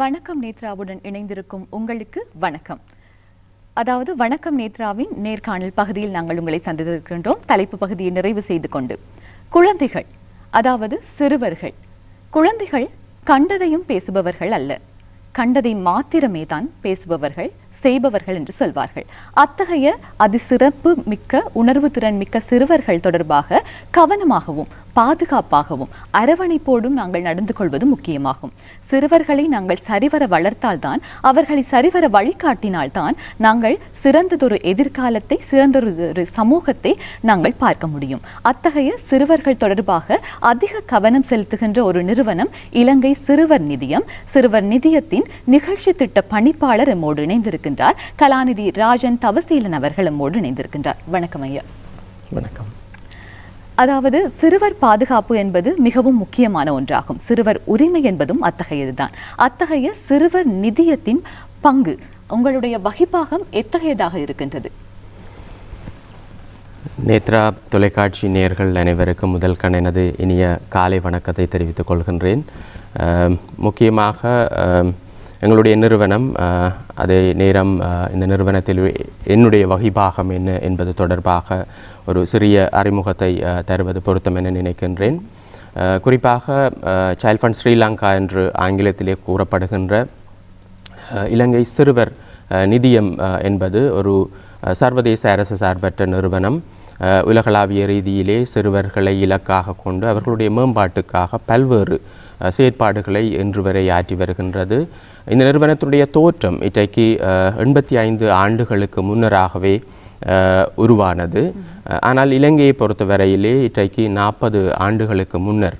வணக்கம் நேத்ராவுடன் இணைந்திருக்கும் உங்களுக்கு வணக்கம் அதாவது வணக்கம் நேத்ராவின் நேர்காணல் பகுதியில் நாங்கள் உங்களை சந்தித்திருக்கின்றோம் தலைப்பு பகுதியை நிறைவு செய்து கொண்டு குழந்தைகள் அதாவது சிறுவர்கள் குழந்தைகள் கண்டதையும் பேசுபவர்கள் அல்ல கண்டதை மாத்திரமே தான் பேசுபவர்கள் செய்பவர்கள் என்று சொல்வார்கள் அத்தகைய அதிசிறப்பு மிக்க உணர்வு திறன் மிக்க சிறுவர்கள் தொடர்பாக கவனமாகவும் பாதுகாப்பாகவும் அரவணைப்போடும் நாங்கள் நடந்து கொள்வது முக்கியமாகும் சிறுவர்களை நாங்கள் சரிவர வளர்த்தால்தான் அவர்களை சரிவர வழிகாட்டினால்தான் நாங்கள் சிறந்ததொரு எதிர்காலத்தை சிறந்ததொரு சமூகத்தை நாங்கள் பார்க்க முடியும் அத்தகைய சிறுவர்கள் தொடர்பாக அதிக கவனம் செலுத்துகின்ற ஒரு நிறுவனம் இலங்கை சிறுவர் நிதியம் சிறுவர் நிதியத்தின் நிகழ்ச்சி திட்ட பணிப்பாளர் எம்மோடு இணைந்திருக்கிறார் இருக்கின்றார் கலாநிதி ராஜன் தவசீலன் அவர்களும் இணைந்திருக்கின்றார் வணக்கம் ஐயா வணக்கம் அதாவது சிறுவர் பாதுகாப்பு என்பது மிகவும் முக்கியமான ஒன்றாகும் சிறுவர் உரிமை என்பதும் அத்தகையதுதான் அத்தகைய சிறுவர் நிதியத்தின் பங்கு உங்களுடைய வகிப்பாகம் எத்தகையதாக இருக்கின்றது நேத்ரா தொலைக்காட்சி நேர்கள் அனைவருக்கும் முதல் கணனது இனிய காலை வணக்கத்தை தெரிவித்துக் கொள்கின்றேன் முக்கியமாக எங்களுடைய நிறுவனம் அதே நேரம் இந்த நிறுவனத்தில் என்னுடைய வகிபாகம் என்ன என்பது தொடர்பாக ஒரு சிறிய அறிமுகத்தை தருவது பொருத்தம் என நினைக்கின்றேன் குறிப்பாக சைல்ட் ஃபண்ட் ஸ்ரீலங்கா என்று ஆங்கிலத்திலே கூறப்படுகின்ற இலங்கை சிறுவர் நிதியம் என்பது ஒரு சர்வதேச அரசு சார்பற்ற நிறுவனம் உலகளாவிய ரீதியிலே சிறுவர்களை இலக்காக கொண்டு அவர்களுடைய மேம்பாட்டுக்காக பல்வேறு செயற்பாடுகளை இன்று வரை ஆற்றி வருகின்றது இந்த நிறுவனத்துடைய தோற்றம் இன்றைக்கு எண்பத்தி ஐந்து ஆண்டுகளுக்கு முன்னராகவே உருவானது ஆனால் இலங்கையை பொறுத்தவரையிலே இன்றைக்கு நாற்பது ஆண்டுகளுக்கு முன்னர்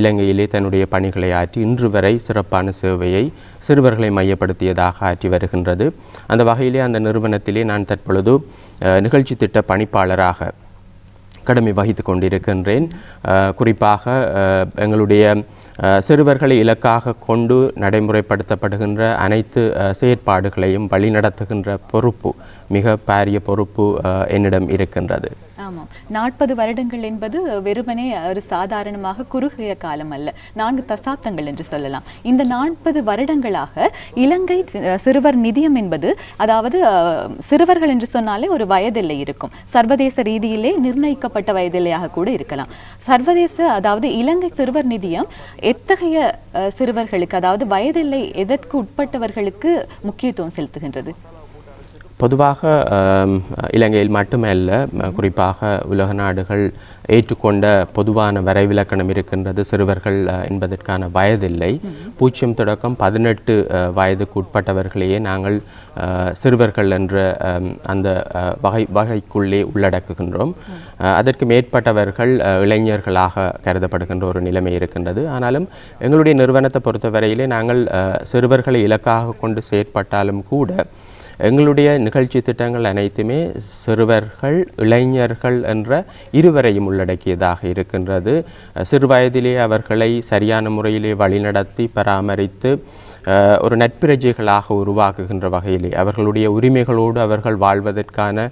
இலங்கையிலே தன்னுடைய பணிகளை ஆற்றி இன்று வரை சிறப்பான சேவையை சிறுவர்களை மையப்படுத்தியதாக ஆற்றி வருகின்றது அந்த வகையிலே அந்த நிறுவனத்திலே நான் தற்பொழுது நிகழ்ச்சி திட்ட பணிப்பாளராக கடமை வகித்து கொண்டிருக்கின்றேன் குறிப்பாக எங்களுடைய சிறுவர்களை இலக்காக கொண்டு நடைமுறைப்படுத்தப்படுகின்ற அனைத்து செயற்பாடுகளையும் வழிநடத்துகின்ற பொறுப்பு மிக பாரிய பொறுப்பு என்னிடம் இருக்கின்றது ஆமாம் நாற்பது வருடங்கள் என்பது வெறுமனே ஒரு சாதாரணமாக குறுகிய காலம் அல்ல நான்கு தசாப்தங்கள் என்று சொல்லலாம் இந்த நாற்பது வருடங்களாக இலங்கை சிறுவர் நிதியம் என்பது அதாவது சிறுவர்கள் என்று சொன்னாலே ஒரு வயதில்லை இருக்கும் சர்வதேச ரீதியிலே நிர்ணயிக்கப்பட்ட வயதில்லையாக கூட இருக்கலாம் சர்வதேச அதாவது இலங்கை சிறுவர் நிதியம் எத்தகைய சிறுவர்களுக்கு அதாவது வயதில்லை எதற்கு உட்பட்டவர்களுக்கு முக்கியத்துவம் செலுத்துகின்றது பொதுவாக இலங்கையில் மட்டுமல்ல குறிப்பாக உலக நாடுகள் ஏற்றுக்கொண்ட பொதுவான வரைவிலக்கணம் இருக்கின்றது சிறுவர்கள் என்பதற்கான வயதில்லை பூச்சியம் தொடக்கம் பதினெட்டு வயதுக்கு உட்பட்டவர்களையே நாங்கள் சிறுவர்கள் என்ற அந்த வகை வகைக்குள்ளே உள்ளடக்குகின்றோம் அதற்கு மேற்பட்டவர்கள் இளைஞர்களாக கருதப்படுகின்ற ஒரு நிலைமை இருக்கின்றது ஆனாலும் எங்களுடைய நிறுவனத்தை பொறுத்தவரையிலே நாங்கள் சிறுவர்களை இலக்காக கொண்டு செயற்பட்டாலும் கூட எங்களுடைய நிகழ்ச்சி திட்டங்கள் அனைத்துமே சிறுவர்கள் இளைஞர்கள் என்ற இருவரையும் உள்ளடக்கியதாக இருக்கின்றது சிறுவயதிலே அவர்களை சரியான முறையிலே வழிநடத்தி பராமரித்து ஒரு நட்பிரஜைகளாக உருவாக்குகின்ற வகையிலே அவர்களுடைய உரிமைகளோடு அவர்கள் வாழ்வதற்கான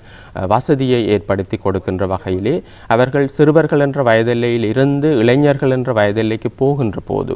வசதியை ஏற்படுத்தி கொடுக்கின்ற வகையிலே அவர்கள் சிறுவர்கள் என்ற வயதெல்லையில் இருந்து இளைஞர்கள் என்ற வயதெல்லைக்கு போகின்ற போது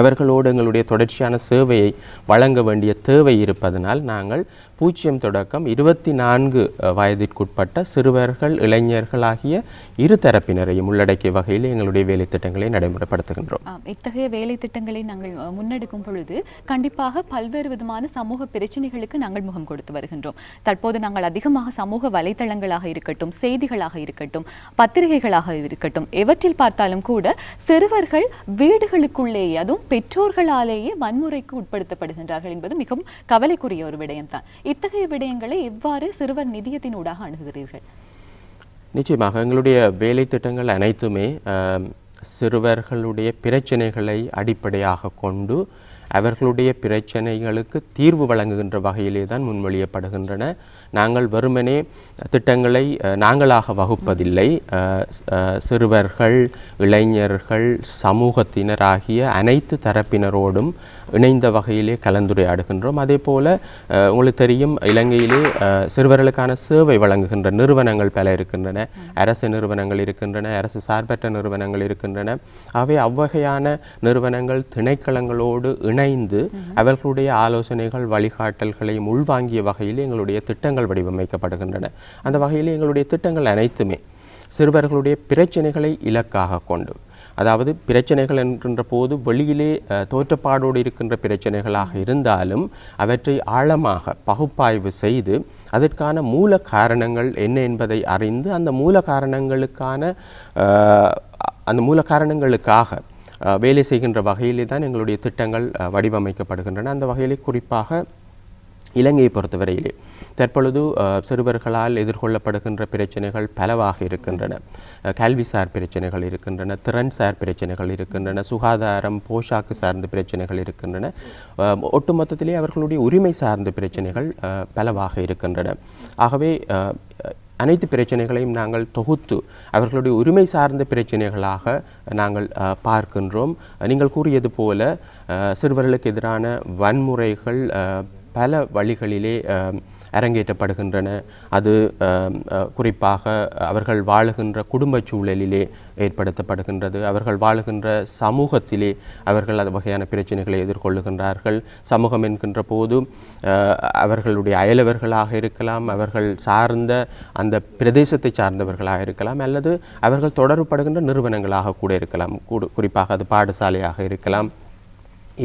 அவர்களோடு எங்களுடைய தொடர்ச்சியான சேவையை வழங்க வேண்டிய தேவை இருப்பதனால் நாங்கள் பூஜ்ஜியம் தொடக்கம் இருபத்தி நான்கு வயதிற்குட்பட்ட சிறுவர்கள் இளைஞர்கள் ஆகிய இரு தரப்பினரையும் உள்ளடக்கிய வகையில் எங்களுடைய வேலை திட்டங்களை நடைமுறைப்படுத்துகின்றோம் இத்தகைய வேலை திட்டங்களை நாங்கள் முன்னெடுக்கும் பொழுது கண்டிப்பாக பல்வேறு விதமான சமூக பிரச்சனைகளுக்கு நாங்கள் முகம் கொடுத்து வருகின்றோம் தற்போது நாங்கள் அதிகமாக சமூக வலைதளங்களாக இருக்கட்டும் செய்திகளாக இருக்கட்டும் பத்திரிகைகளாக இருக்கட்டும் எவற்றில் பார்த்தாலும் கூட சிறுவர்கள் வீடுகளுக்குள்ளேயே அதுவும் பெற்றோர்களாலேயே வன்முறைக்கு உட்படுத்தப்படுகின்றார்கள் என்பது மிகவும் கவலைக்குரிய ஒரு விடயம்தான் இத்தகைய விடயங்களை எவ்வாறு சிறுவர் நிதியத்தினூடாக அணுகுகிறீர்கள் நிச்சயமாக எங்களுடைய வேலை திட்டங்கள் அனைத்துமே சிறுவர்களுடைய பிரச்சனைகளை அடிப்படையாக கொண்டு அவர்களுடைய பிரச்சனைகளுக்கு தீர்வு வழங்குகின்ற வகையிலே தான் முன்மொழியப்படுகின்றன நாங்கள் வெறுமனே திட்டங்களை நாங்களாக வகுப்பதில்லை சிறுவர்கள் இளைஞர்கள் சமூகத்தினர் ஆகிய அனைத்து தரப்பினரோடும் இணைந்த வகையிலே கலந்துரையாடுகின்றோம் அதே போல் உங்களுக்கு தெரியும் இலங்கையிலே சிறுவர்களுக்கான சேவை வழங்குகின்ற நிறுவனங்கள் பல இருக்கின்றன அரசு நிறுவனங்கள் இருக்கின்றன அரசு சார்பற்ற நிறுவனங்கள் இருக்கின்றன அவை அவ்வகையான நிறுவனங்கள் திணைக்களங்களோடு இணைந்து அவர்களுடைய ஆலோசனைகள் வழிகாட்டல்களை உள்வாங்கிய வகையில் எங்களுடைய திட்டங்கள் வடிவமைக்கப்படுகின்றன அந்த வகையில் எங்களுடைய திட்டங்கள் அனைத்துமே சிறுவர்களுடைய பிரச்சனைகளை இலக்காக கொண்டு அதாவது பிரச்சனைகள் என்கின்ற போது வெளியிலே தோற்றப்பாடோடு இருக்கின்ற பிரச்சனைகளாக இருந்தாலும் அவற்றை ஆழமாக பகுப்பாய்வு செய்து அதற்கான மூல காரணங்கள் என்ன என்பதை அறிந்து அந்த மூல காரணங்களுக்கான அந்த மூல காரணங்களுக்காக வேலை செய்கின்ற வகையிலே தான் எங்களுடைய திட்டங்கள் வடிவமைக்கப்படுகின்றன அந்த வகையிலே குறிப்பாக இலங்கையை பொறுத்தவரையிலே தற்பொழுது சிறுவர்களால் எதிர்கொள்ளப்படுகின்ற பிரச்சனைகள் பலவாக இருக்கின்றன கல்விசார் பிரச்சனைகள் இருக்கின்றன திறன் சார் பிரச்சனைகள் இருக்கின்றன சுகாதாரம் போஷாக்கு சார்ந்த பிரச்சனைகள் இருக்கின்றன ஒட்டுமொத்தத்திலே அவர்களுடைய உரிமை சார்ந்த பிரச்சனைகள் பலவாக இருக்கின்றன ஆகவே அனைத்து பிரச்சனைகளையும் நாங்கள் தொகுத்து அவர்களுடைய உரிமை சார்ந்த பிரச்சனைகளாக நாங்கள் பார்க்கின்றோம் நீங்கள் கூறியது போல சிறுவர்களுக்கு எதிரான வன்முறைகள் பல வழிகளிலே அரங்கேற்றப்படுகின்றன அது குறிப்பாக அவர்கள் வாழுகின்ற குடும்ப சூழலிலே ஏற்படுத்தப்படுகின்றது அவர்கள் வாழுகின்ற சமூகத்திலே அவர்கள் அது வகையான பிரச்சனைகளை எதிர்கொள்ளுகின்றார்கள் சமூகம் என்கின்ற போது அவர்களுடைய அயலவர்களாக இருக்கலாம் அவர்கள் சார்ந்த அந்த பிரதேசத்தை சார்ந்தவர்களாக இருக்கலாம் அல்லது அவர்கள் தொடர்புபடுகின்ற நிறுவனங்களாக கூட இருக்கலாம் குறிப்பாக அது பாடசாலையாக இருக்கலாம்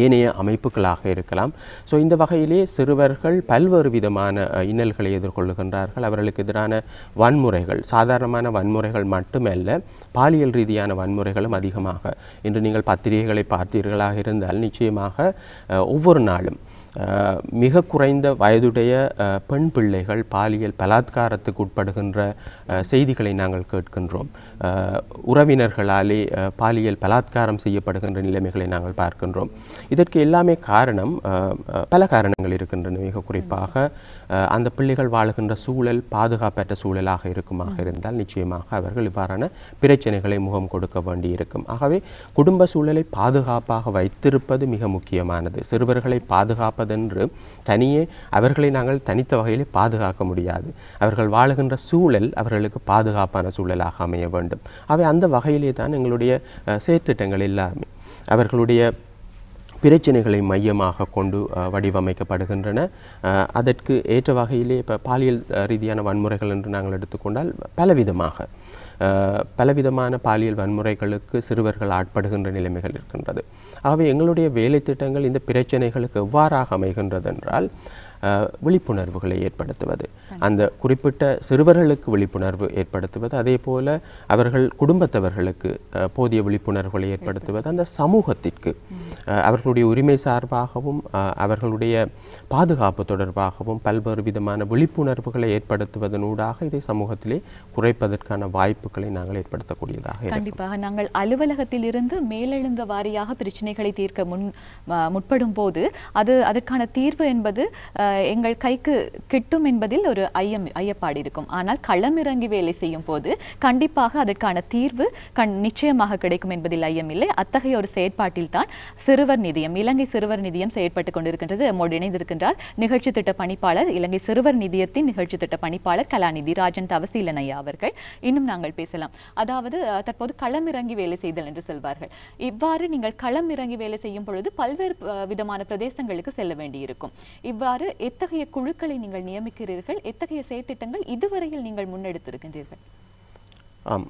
ஏனைய அமைப்புகளாக இருக்கலாம் ஸோ இந்த வகையிலே சிறுவர்கள் பல்வேறு விதமான இன்னல்களை எதிர்கொள்ளுகின்றார்கள் அவர்களுக்கு எதிரான வன்முறைகள் சாதாரணமான வன்முறைகள் மட்டுமல்ல பாலியல் ரீதியான வன்முறைகளும் அதிகமாக இன்று நீங்கள் பத்திரிகைகளை பார்த்தீர்களாக இருந்தால் நிச்சயமாக ஒவ்வொரு நாளும் மிக குறைந்த வயதுடைய பெண் பிள்ளைகள் பாலியல் பலாத்காரத்துக்கு உட்படுகின்ற செய்திகளை நாங்கள் கேட்கின்றோம் உறவினர்களாலே பாலியல் பலாத்காரம் செய்யப்படுகின்ற நிலைமைகளை நாங்கள் பார்க்கின்றோம் இதற்கு எல்லாமே காரணம் பல காரணங்கள் இருக்கின்றன மிக குறிப்பாக அந்த பிள்ளைகள் வாழுகின்ற சூழல் பாதுகாப்பற்ற சூழலாக இருக்குமாக இருந்தால் நிச்சயமாக அவர்கள் இவ்வாறான பிரச்சனைகளை முகம் கொடுக்க வேண்டியிருக்கும் ஆகவே குடும்ப சூழலை பாதுகாப்பாக வைத்திருப்பது மிக முக்கியமானது சிறுவர்களை பாதுகாப்பு பார்ப்பதென்று தனியே அவர்களை நாங்கள் தனித்த வகையிலே பாதுகாக்க முடியாது அவர்கள் வாழுகின்ற சூழல் அவர்களுக்கு பாதுகாப்பான சூழலாக அமைய வேண்டும் அவை அந்த வகையிலே தான் எங்களுடைய செயற்திட்டங்கள் எல்லாமே அவர்களுடைய பிரச்சனைகளை மையமாக கொண்டு வடிவமைக்கப்படுகின்றன அதற்கு ஏற்ற வகையிலே இப்போ பாலியல் ரீதியான வன்முறைகள் என்று நாங்கள் எடுத்துக்கொண்டால் பலவிதமாக பலவிதமான பாலியல் வன்முறைகளுக்கு சிறுவர்கள் ஆட்படுகின்ற நிலைமைகள் இருக்கின்றது ஆகவே எங்களுடைய வேலை திட்டங்கள் இந்த பிரச்சனைகளுக்கு எவ்வாறாக அமைகின்றது என்றால் விழிப்புணர்வுகளை ஏற்படுத்துவது அந்த குறிப்பிட்ட சிறுவர்களுக்கு விழிப்புணர்வு ஏற்படுத்துவது அதே போல் அவர்கள் குடும்பத்தவர்களுக்கு போதிய விழிப்புணர்வுகளை ஏற்படுத்துவது அந்த சமூகத்திற்கு அவர்களுடைய உரிமை சார்பாகவும் அவர்களுடைய பாதுகாப்பு தொடர்பாகவும் பல்வேறு விதமான விழிப்புணர்வுகளை ஏற்படுத்துவதனூடாக இதை சமூகத்திலே குறைப்பதற்கான வாய்ப்புகளை நாங்கள் ஏற்படுத்தக்கூடியதாக கண்டிப்பாக நாங்கள் அலுவலகத்தில் இருந்து மேலெழுந்த வாரியாக பிரச்சனைகளை தீர்க்க முன் முற்படும் போது அது அதற்கான தீர்வு என்பது எங்கள் கைக்கு கிட்டும் என்பதில் ஒரு ஐயம் ஐயப்பாடு இருக்கும் ஆனால் களமிறங்கி வேலை செய்யும் போது கண்டிப்பாக அதற்கான தீர்வு கண் நிச்சயமாக கிடைக்கும் என்பதில் ஐயம் இல்லை அத்தகைய ஒரு செயற்பாட்டில் தான் சிறுவர் நிதியம் இலங்கை சிறுவர் நிதியம் செயற்பட்டு கொண்டிருக்கின்றது நம்மோடு இணைந்திருக்கின்றார் நிகழ்ச்சி திட்ட பணிப்பாளர் இலங்கை சிறுவர் நிதியத்தின் நிகழ்ச்சி திட்ட பணிப்பாளர் கலாநிதி ராஜன் தவசீலன் ஐயா அவர்கள் இன்னும் நாங்கள் பேசலாம் அதாவது தற்போது களமிறங்கி வேலை செய்தல் என்று சொல்வார்கள் இவ்வாறு நீங்கள் களமிறங்கி வேலை செய்யும் பொழுது பல்வேறு விதமான பிரதேசங்களுக்கு செல்ல வேண்டியிருக்கும் இவ்வாறு எத்தகைய குழுக்களை நீங்கள் நியமிக்கிறீர்கள் எத்தகைய செயற்திட்டங்கள் இதுவரையில் நீங்கள் முன்னெடுத்திருக்கின்றீர்கள் ஆம்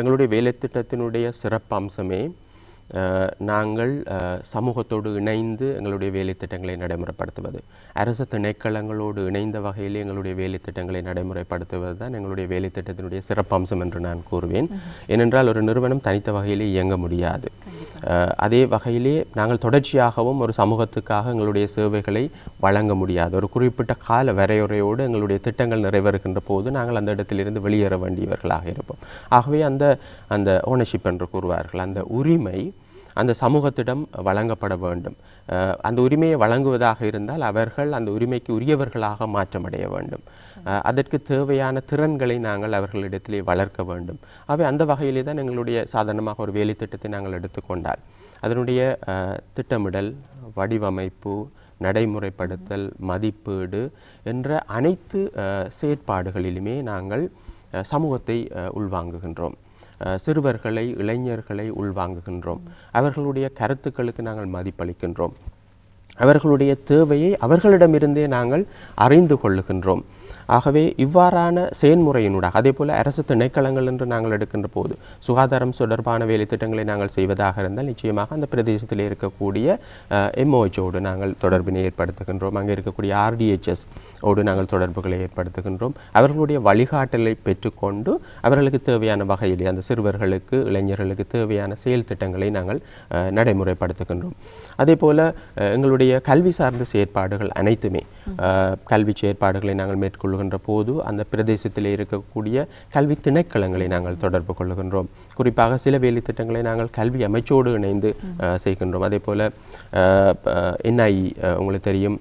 எங்களுடைய வேலைத்திட்டத்தினுடைய சிறப்பம்சமே நாங்கள் சமூகத்தோடு இணைந்து எங்களுடைய வேலை திட்டங்களை நடைமுறைப்படுத்துவது அரசு திணைக்களங்களோடு இணைந்த வகையில் எங்களுடைய வேலை திட்டங்களை நடைமுறைப்படுத்துவது தான் எங்களுடைய வேலை திட்டத்தினுடைய சிறப்பம்சம் என்று நான் கூறுவேன் ஏனென்றால் ஒரு நிறுவனம் தனித்த வகையிலே இயங்க முடியாது அதே வகையிலே நாங்கள் தொடர்ச்சியாகவும் ஒரு சமூகத்துக்காக எங்களுடைய சேவைகளை வழங்க முடியாது ஒரு குறிப்பிட்ட கால வரையுறையோடு எங்களுடைய திட்டங்கள் நிறைவேறுகின்ற போது நாங்கள் அந்த இடத்திலிருந்து வெளியேற வேண்டியவர்களாக இருப்போம் ஆகவே அந்த அந்த ஓனர்ஷிப் என்று கூறுவார்கள் அந்த உரிமை அந்த சமூகத்திடம் வழங்கப்பட வேண்டும் அந்த உரிமையை வழங்குவதாக இருந்தால் அவர்கள் அந்த உரிமைக்கு உரியவர்களாக மாற்றமடைய வேண்டும் அதற்கு தேவையான திறன்களை நாங்கள் அவர்களிடத்திலே வளர்க்க வேண்டும் அவை அந்த வகையிலே தான் எங்களுடைய சாதாரணமாக ஒரு வேலை திட்டத்தை நாங்கள் எடுத்துக்கொண்டால் அதனுடைய திட்டமிடல் வடிவமைப்பு நடைமுறைப்படுத்தல் மதிப்பீடு என்ற அனைத்து செயற்பாடுகளிலுமே நாங்கள் சமூகத்தை உள்வாங்குகின்றோம் சிறுவர்களை இளைஞர்களை உள்வாங்குகின்றோம் அவர்களுடைய கருத்துக்களுக்கு நாங்கள் மதிப்பளிக்கின்றோம் அவர்களுடைய தேவையை அவர்களிடமிருந்தே நாங்கள் அறிந்து கொள்ளுகின்றோம் ஆகவே இவ்வாறான செயன்முறையினூடாக அதே போல் அரசு திணைக்களங்கள் என்று நாங்கள் எடுக்கின்ற போது சுகாதாரம் தொடர்பான வேலை திட்டங்களை நாங்கள் செய்வதாக இருந்தால் நிச்சயமாக அந்த பிரதேசத்தில் இருக்கக்கூடிய எம்ஓஹெச்சோடு நாங்கள் தொடர்பினை ஏற்படுத்துகின்றோம் அங்கே இருக்கக்கூடிய ஆர்டிஎச்எஸ் ஓடு நாங்கள் தொடர்புகளை ஏற்படுத்துகின்றோம் அவர்களுடைய வழிகாட்டலை பெற்றுக்கொண்டு அவர்களுக்கு தேவையான வகையில் அந்த சிறுவர்களுக்கு இளைஞர்களுக்கு தேவையான செயல் திட்டங்களை நாங்கள் நடைமுறைப்படுத்துகின்றோம் அதே போல் எங்களுடைய கல்வி சார்ந்த செயற்பாடுகள் அனைத்துமே கல்வி செயற்பாடுகளை நாங்கள் மேற்கொள்ளுகின்ற போது அந்த பிரதேசத்தில் இருக்கக்கூடிய கல்வி திணைக்களங்களை நாங்கள் தொடர்பு கொள்ளுகின்றோம் குறிப்பாக சில வேலை திட்டங்களை நாங்கள் கல்வி அமைச்சோடு இணைந்து செய்கின்றோம் அதே போல் என்ஐ உங்களுக்கு தெரியும்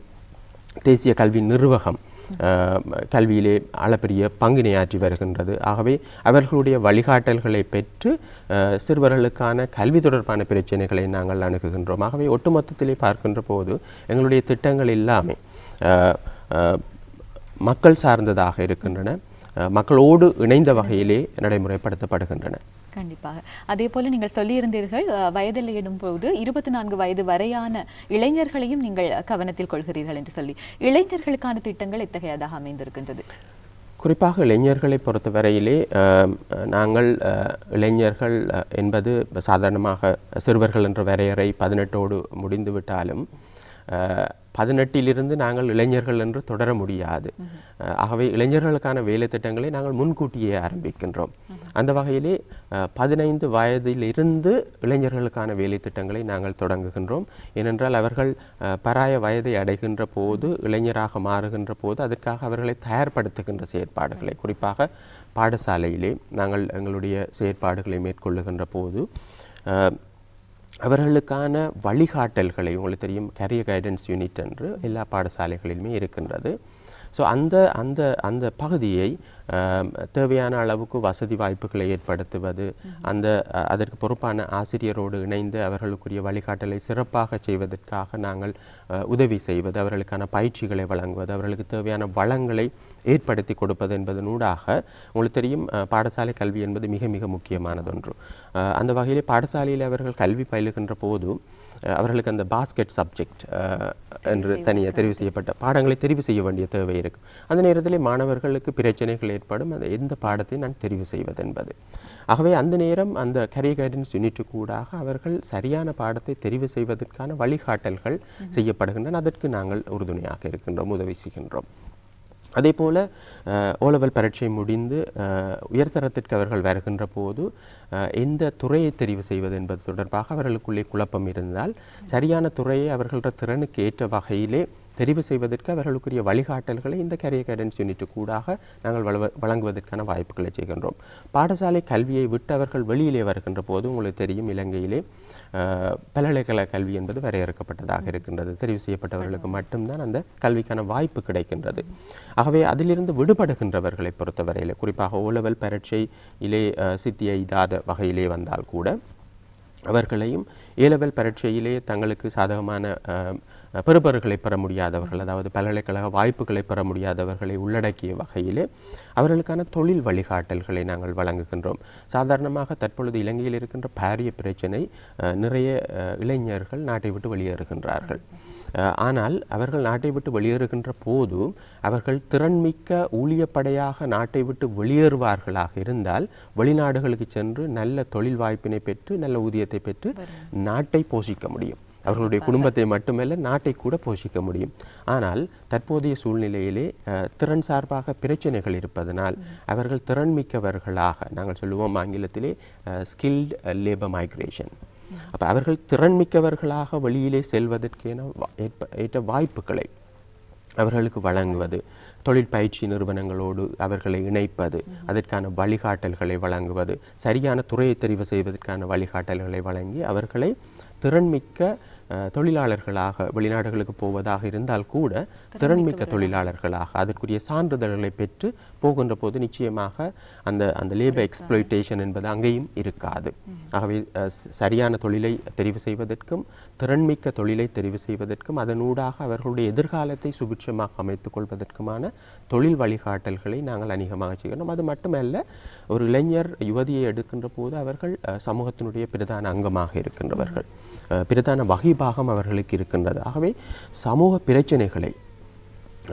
தேசிய கல்வி நிர்வாகம் கல்வியிலே அளப்பரிய பங்கினையாற்றி வருகின்றது ஆகவே அவர்களுடைய வழிகாட்டல்களை பெற்று சிறுவர்களுக்கான கல்வி தொடர்பான பிரச்சனைகளை நாங்கள் அணுகுகின்றோம் ஆகவே ஒட்டுமொத்தத்திலே பார்க்கின்ற போது எங்களுடைய திட்டங்கள் எல்லாமே மக்கள் சார்ந்ததாக இருக்கின்றன மக்களோடு இணைந்த வகையிலே நடைமுறைப்படுத்தப்படுகின்றன கண்டிப்பாக அதே போல நீங்கள் சொல்லியிருந்தீர்கள் வயதில் போது இருபத்தி நான்கு வயது வரையான இளைஞர்களையும் நீங்கள் கவனத்தில் கொள்கிறீர்கள் என்று சொல்லி இளைஞர்களுக்கான திட்டங்கள் எத்தகையதாக அமைந்திருக்கின்றது குறிப்பாக இளைஞர்களை பொறுத்த வரையிலே நாங்கள் இளைஞர்கள் என்பது சாதாரணமாக சிறுவர்கள் என்ற வரையறை பதினெட்டோடு முடிந்துவிட்டாலும் பதினெட்டிலிருந்து நாங்கள் இளைஞர்கள் என்று தொடர முடியாது ஆகவே இளைஞர்களுக்கான வேலை திட்டங்களை நாங்கள் முன்கூட்டியே ஆரம்பிக்கின்றோம் அந்த வகையிலே பதினைந்து வயதிலிருந்து இளைஞர்களுக்கான வேலை திட்டங்களை நாங்கள் தொடங்குகின்றோம் ஏனென்றால் அவர்கள் பராய வயதை அடைகின்ற போது இளைஞராக மாறுகின்ற போது அதற்காக அவர்களை தயார்படுத்துகின்ற செயற்பாடுகளை குறிப்பாக பாடசாலையிலே நாங்கள் எங்களுடைய செயற்பாடுகளை மேற்கொள்ளுகின்ற போது அவர்களுக்கான வழிகாட்டல்களை உங்களுக்கு தெரியும் கரியர் கைடன்ஸ் யூனிட் என்று எல்லா பாடசாலைகளிலுமே இருக்கின்றது ஸோ அந்த அந்த அந்த பகுதியை um, தேவையான அளவுக்கு வசதி வாய்ப்புகளை ஏற்படுத்துவது அந்த அதற்கு பொறுப்பான ஆசிரியரோடு இணைந்து அவர்களுக்குரிய வழிகாட்டலை சிறப்பாக செய்வதற்காக நாங்கள் உதவி செய்வது அவர்களுக்கான பயிற்சிகளை வழங்குவது அவர்களுக்கு தேவையான வளங்களை ஏற்படுத்தி கொடுப்பது என்பதனூடாக உங்களுக்கு தெரியும் பாடசாலை கல்வி என்பது மிக மிக முக்கியமானதொன்று அந்த வகையிலே பாடசாலையில் அவர்கள் கல்வி பயிலுகின்ற போதும் அவர்களுக்கு அந்த பாஸ்கெட் சப்ஜெக்ட் என்று தனியாக தெரிவு செய்யப்பட்ட பாடங்களை தெரிவு செய்ய வேண்டிய தேவை இருக்கும் அந்த நேரத்தில் மாணவர்களுக்கு பிரச்சனைகள் ஏற்படும் அந்த எந்த பாடத்தை நான் தெரிவு செய்வது என்பது ஆகவே அந்த நேரம் அந்த கரிய கைடன்ஸ் கூடாக அவர்கள் சரியான பாடத்தை தெரிவு செய்வதற்கான வழிகாட்டல்கள் செய்யப்படுகின்றன அதற்கு நாங்கள் உறுதுணையாக இருக்கின்றோம் உதவி செய்கின்றோம் அதே போல் ஓலவல் பரீட்சை முடிந்து உயர்தரத்திற்கு அவர்கள் வருகின்ற போது எந்த துறையை தெரிவு செய்வது என்பது தொடர்பாக அவர்களுக்குள்ளே குழப்பம் இருந்தால் சரியான துறையை அவர்களோட திறனுக்கு ஏற்ற வகையிலே தெரிவு செய்வதற்கு அவர்களுக்குரிய வழிகாட்டல்களை இந்த கரியர் கைடன்ஸ் யூனிட்டு கூடாக நாங்கள் வழங்குவதற்கான வாய்ப்புகளை செய்கின்றோம் பாடசாலை கல்வியை விட்டு அவர்கள் வெளியிலே வருகின்ற போது உங்களுக்கு தெரியும் இலங்கையிலே பல்கலைக்கழக கல்வி என்பது வரையறுக்கப்பட்டதாக இருக்கின்றது தெரிவு செய்யப்பட்டவர்களுக்கு மட்டும்தான் அந்த கல்விக்கான வாய்ப்பு கிடைக்கின்றது ஆகவே அதிலிருந்து விடுபடுகின்றவர்களை பொறுத்தவரையில் குறிப்பாக ஓலவல் பரட்சை இலே சித்தி இதாத வகையிலே வந்தால் கூட அவர்களையும் ஏலவல் பரட்சையிலேயே தங்களுக்கு சாதகமான பெறுபவர்களை பெற முடியாதவர்கள் அதாவது பல்கலைக்கழக வாய்ப்புகளை பெற முடியாதவர்களை உள்ளடக்கிய வகையிலே அவர்களுக்கான தொழில் வழிகாட்டல்களை நாங்கள் வழங்குகின்றோம் சாதாரணமாக தற்பொழுது இலங்கையில் இருக்கின்ற பாரிய பிரச்சனை நிறைய இளைஞர்கள் நாட்டை விட்டு வெளியேறுகின்றார்கள் ஆனால் அவர்கள் நாட்டை விட்டு வெளியேறுகின்ற போதும் அவர்கள் திறன்மிக்க ஊழியப்படையாக நாட்டை விட்டு வெளியேறுவார்களாக இருந்தால் வெளிநாடுகளுக்கு சென்று நல்ல தொழில் வாய்ப்பினை பெற்று நல்ல ஊதியத்தை பெற்று நாட்டை போஷிக்க முடியும் அவர்களுடைய குடும்பத்தை மட்டுமல்ல நாட்டை கூட போஷிக்க முடியும் ஆனால் தற்போதைய சூழ்நிலையிலே திறன் சார்பாக பிரச்சனைகள் இருப்பதனால் அவர்கள் திறன்மிக்கவர்களாக நாங்கள் சொல்லுவோம் ஆங்கிலத்திலே ஸ்கில்டு லேபர் மைக்ரேஷன் அப்போ அவர்கள் திறன்மிக்கவர்களாக வெளியிலே செல்வதற்கேன ஏற்ற வாய்ப்புகளை அவர்களுக்கு வழங்குவது தொழில் பயிற்சி நிறுவனங்களோடு அவர்களை இணைப்பது அதற்கான வழிகாட்டல்களை வழங்குவது சரியான துறையை தெரிவு செய்வதற்கான வழிகாட்டல்களை வழங்கி அவர்களை திறன்மிக்க தொழிலாளர்களாக வெளிநாடுகளுக்கு போவதாக இருந்தால் கூட திறன்மிக்க தொழிலாளர்களாக அதற்குரிய சான்றிதழ்களை பெற்று போகின்ற போது நிச்சயமாக அந்த அந்த லேபர் எக்ஸ்ப்ளோயிட்டேஷன் என்பது அங்கேயும் இருக்காது ஆகவே சரியான தொழிலை தெரிவு செய்வதற்கும் திறன்மிக்க தொழிலை தெரிவு செய்வதற்கும் அதனூடாக அவர்களுடைய எதிர்காலத்தை சுபிட்சமாக அமைத்துக் கொள்வதற்குமான தொழில் வழிகாட்டல்களை நாங்கள் அதிகமாக செய்கிறோம் அது மட்டுமல்ல ஒரு இளைஞர் யுவதியை எடுக்கின்ற போது அவர்கள் சமூகத்தினுடைய பிரதான அங்கமாக இருக்கின்றவர்கள் பிரதான பாகம் அவர்களுக்கு இருக்கின்றது ஆகவே சமூக பிரச்சனைகளை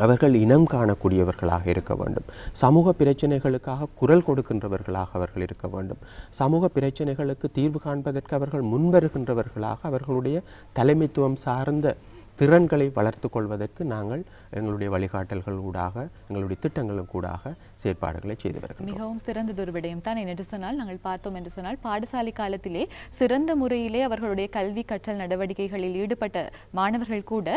அவர்கள் இனம் காணக்கூடியவர்களாக இருக்க வேண்டும் சமூக பிரச்சனைகளுக்காக குரல் கொடுக்கின்றவர்களாக அவர்கள் இருக்க வேண்டும் சமூக பிரச்சனைகளுக்கு தீர்வு காண்பதற்கு அவர்கள் முன்வருகின்றவர்களாக அவர்களுடைய தலைமைத்துவம் சார்ந்த திறன்களை வளர்த்து கொள்வதற்கு நாங்கள் எங்களுடைய வழிகாட்டல்கள் கூடாக எங்களுடைய திட்டங்களும் கூடாக செயற்பாடுகளை செய்து வருகிறோம் மிகவும் சிறந்தது ஒரு விடயம் தான் என்று சொன்னால் நாங்கள் பார்த்தோம் என்று சொன்னால் பாடசாலை காலத்திலே சிறந்த முறையிலே அவர்களுடைய கல்வி கற்றல் நடவடிக்கைகளில் ஈடுபட்ட மாணவர்கள் கூட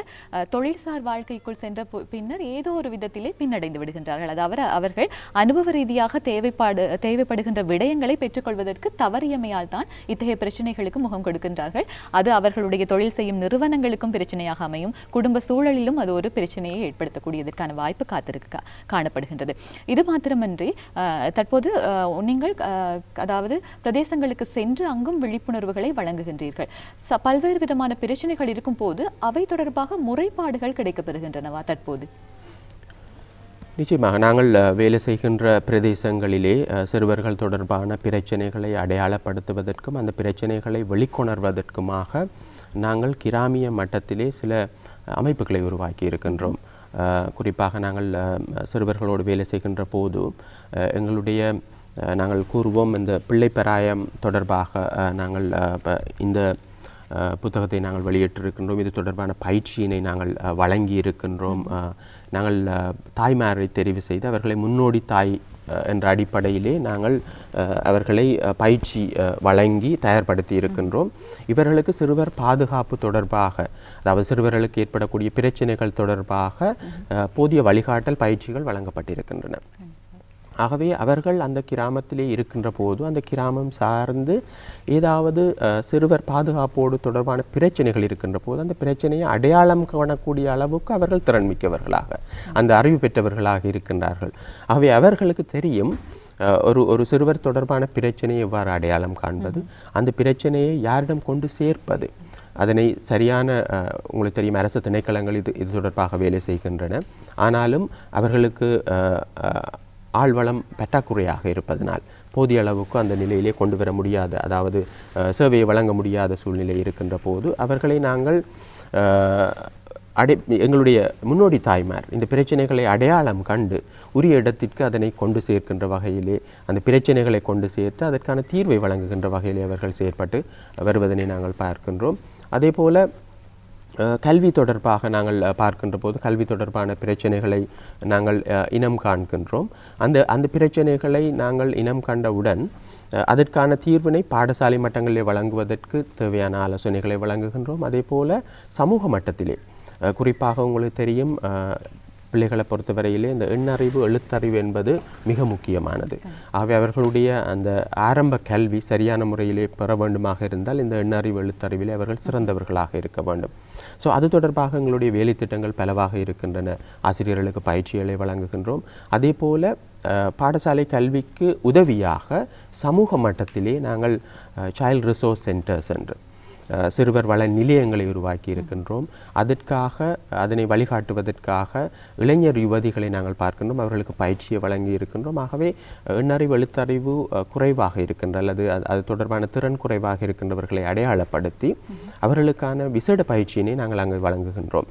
தொழில்சார் வாழ்க்கைக்குள் சென்ற பின்னர் ஏதோ ஒரு விதத்திலே பின்னடைந்து விடுகின்றார்கள் அதாவது அவர்கள் அனுபவ ரீதியாக தேவைப்பாடு தேவைப்படுகின்ற விடயங்களை பெற்றுக்கொள்வதற்கு தவறியமையால் தான் இத்தகைய பிரச்சனைகளுக்கு முகம் கொடுக்கின்றார்கள் அது அவர்களுடைய தொழில் செய்யும் நிறுவனங்களுக்கும் பிரச்சனையாக அமையும் குடும்ப சூழலிலும் அது ஒரு பிரச்சனையை ஏற்படுத்தக்கூடியதற்கான வாய்ப்பு காத்திருக்க காணப்படுகின்றது இது மாத்திரமின்றி தற்போது நீங்கள் அதாவது பிரதேசங்களுக்கு சென்று அங்கும் விழிப்புணர்வுகளை வழங்குகின்றீர்கள் பல்வேறு விதமான பிரச்சனைகள் இருக்கும் போது அவை தொடர்பாக முறைப்பாடுகள் கிடைக்கப்பெறுகின்றனவா தற்போது நிச்சயமாக நாங்கள் வேலை செய்கின்ற பிரதேசங்களிலே சிறுவர்கள் தொடர்பான பிரச்சனைகளை அடையாளப்படுத்துவதற்கும் அந்த பிரச்சனைகளை வெளிக்கொணர்வதற்குமாக நாங்கள் கிராமிய மட்டத்திலே சில அமைப்புகளை உருவாக்கி இருக்கின்றோம் குறிப்பாக நாங்கள் சிறுவர்களோடு வேலை செய்கின்ற போது எங்களுடைய நாங்கள் கூறுவோம் இந்த பிள்ளை பெராயம் தொடர்பாக நாங்கள் இந்த புத்தகத்தை நாங்கள் வெளியிட்டிருக்கின்றோம் இது தொடர்பான பயிற்சியினை நாங்கள் வழங்கி இருக்கின்றோம் நாங்கள் தாய்மாரை தெரிவு செய்து அவர்களை முன்னோடி தாய் என்ற அடிப்படையிலே நாங்கள் அவர்களை பயிற்சி வழங்கி தயார்படுத்தி இருக்கின்றோம் இவர்களுக்கு சிறுவர் பாதுகாப்பு தொடர்பாக அதாவது சிறுவர்களுக்கு ஏற்படக்கூடிய பிரச்சனைகள் தொடர்பாக போதிய வழிகாட்டல் பயிற்சிகள் வழங்கப்பட்டிருக்கின்றன ஆகவே அவர்கள் அந்த கிராமத்திலே இருக்கின்ற போது அந்த கிராமம் சார்ந்து ஏதாவது சிறுவர் பாதுகாப்போடு தொடர்பான பிரச்சனைகள் இருக்கின்ற போது அந்த பிரச்சனையை அடையாளம் காணக்கூடிய அளவுக்கு அவர்கள் திறன்மிக்கவர்களாக அந்த அறிவு பெற்றவர்களாக இருக்கின்றார்கள் ஆகவே அவர்களுக்கு தெரியும் ஒரு ஒரு சிறுவர் தொடர்பான பிரச்சனையை எவ்வாறு அடையாளம் காண்பது அந்த பிரச்சனையை யாரிடம் கொண்டு சேர்ப்பது அதனை சரியான உங்களுக்கு தெரியும் அரசு திணைக்களங்கள் இது இது தொடர்பாக வேலை செய்கின்றன ஆனாலும் அவர்களுக்கு ஆழ்வளம் பற்றாக்குறையாக இருப்பதனால் போதிய அளவுக்கு அந்த நிலையிலே கொண்டு வர முடியாத அதாவது சேவையை வழங்க முடியாத சூழ்நிலை இருக்கின்ற போது அவர்களை நாங்கள் அடை எங்களுடைய முன்னோடி தாய்மார் இந்த பிரச்சனைகளை அடையாளம் கண்டு உரிய இடத்திற்கு அதனை கொண்டு சேர்க்கின்ற வகையிலே அந்த பிரச்சனைகளை கொண்டு சேர்த்து அதற்கான தீர்வை வழங்குகின்ற வகையிலே அவர்கள் செயற்பட்டு வருவதனை நாங்கள் பார்க்கின்றோம் அதே போல் கல்வி தொடர்பாக நாங்கள் பார்க்கின்ற போது கல்வி தொடர்பான பிரச்சனைகளை நாங்கள் இனம் காண்கின்றோம் அந்த அந்த பிரச்சனைகளை நாங்கள் இனம் கண்டவுடன் அதற்கான தீர்வினை பாடசாலை மட்டங்களில் வழங்குவதற்கு தேவையான ஆலோசனைகளை வழங்குகின்றோம் அதே போல் சமூக மட்டத்திலே குறிப்பாக உங்களுக்கு தெரியும் பிள்ளைகளை பொறுத்தவரையிலே இந்த எண்ணறிவு எழுத்தறிவு என்பது மிக முக்கியமானது ஆகவே அவர்களுடைய அந்த ஆரம்ப கல்வி சரியான முறையிலே பெற வேண்டுமாக இருந்தால் இந்த எண்ணறிவு எழுத்தறிவிலே அவர்கள் சிறந்தவர்களாக இருக்க வேண்டும் ஸோ அது தொடர்பாக எங்களுடைய வேலை திட்டங்கள் பலவாக இருக்கின்றன ஆசிரியர்களுக்கு பயிற்சிகளை வழங்குகின்றோம் அதே போல் பாடசாலை கல்விக்கு உதவியாக சமூக மட்டத்திலே நாங்கள் சைல்டு ரிசோர்ஸ் சென்டர்ஸ் என்று சிறுவர் வள நிலையங்களை உருவாக்கி இருக்கின்றோம் அதற்காக அதனை வழிகாட்டுவதற்காக இளைஞர் யுவதிகளை நாங்கள் பார்க்கின்றோம் அவர்களுக்கு பயிற்சியை வழங்கி இருக்கின்றோம் ஆகவே எண்ணறிவு எழுத்தறிவு குறைவாக இருக்கின்ற அல்லது அது தொடர்பான திறன் குறைவாக இருக்கின்றவர்களை அடையாளப்படுத்தி அவர்களுக்கான விசேட பயிற்சியினை நாங்கள் அங்கு வழங்குகின்றோம்